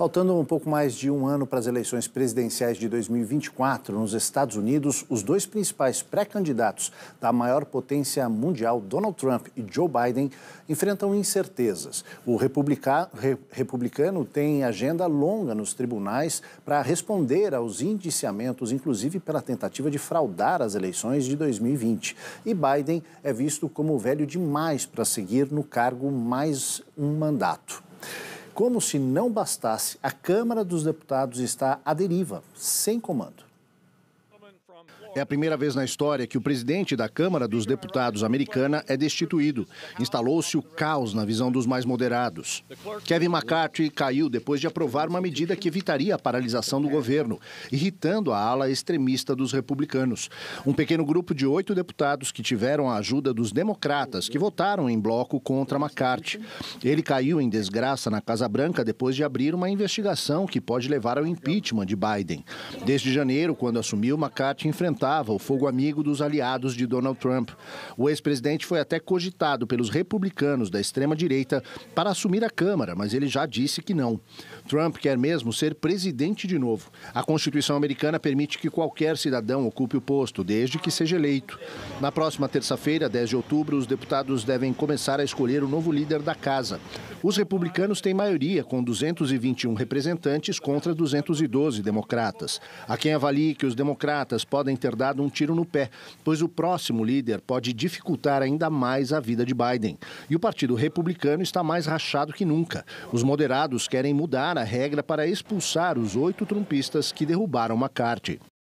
Faltando um pouco mais de um ano para as eleições presidenciais de 2024, nos Estados Unidos, os dois principais pré-candidatos da maior potência mundial, Donald Trump e Joe Biden, enfrentam incertezas. O republicano tem agenda longa nos tribunais para responder aos indiciamentos, inclusive pela tentativa de fraudar as eleições de 2020. E Biden é visto como velho demais para seguir no cargo mais um mandato como se não bastasse, a Câmara dos Deputados está à deriva, sem comando. É a primeira vez na história que o presidente da Câmara dos Deputados americana é destituído. Instalou-se o caos na visão dos mais moderados. Kevin McCarthy caiu depois de aprovar uma medida que evitaria a paralisação do governo, irritando a ala extremista dos republicanos. Um pequeno grupo de oito deputados que tiveram a ajuda dos democratas, que votaram em bloco contra McCarthy. Ele caiu em desgraça na Casa Branca depois de abrir uma investigação que pode levar ao impeachment de Biden. Desde janeiro, quando assumiu, McCarthy enfrentava o fogo amigo dos aliados de Donald Trump. O ex-presidente foi até cogitado pelos republicanos da extrema-direita para assumir a Câmara, mas ele já disse que não. Trump quer mesmo ser presidente de novo. A Constituição americana permite que qualquer cidadão ocupe o posto, desde que seja eleito. Na próxima terça-feira, 10 de outubro, os deputados devem começar a escolher o novo líder da casa. Os republicanos têm maioria, com 221 representantes contra 212 democratas. Há quem avalie que os democratas podem ter dado um tiro no pé, pois o próximo líder pode dificultar ainda mais a vida de Biden. E o Partido Republicano está mais rachado que nunca. Os moderados querem mudar a regra para expulsar os oito trumpistas que derrubaram McCarthy.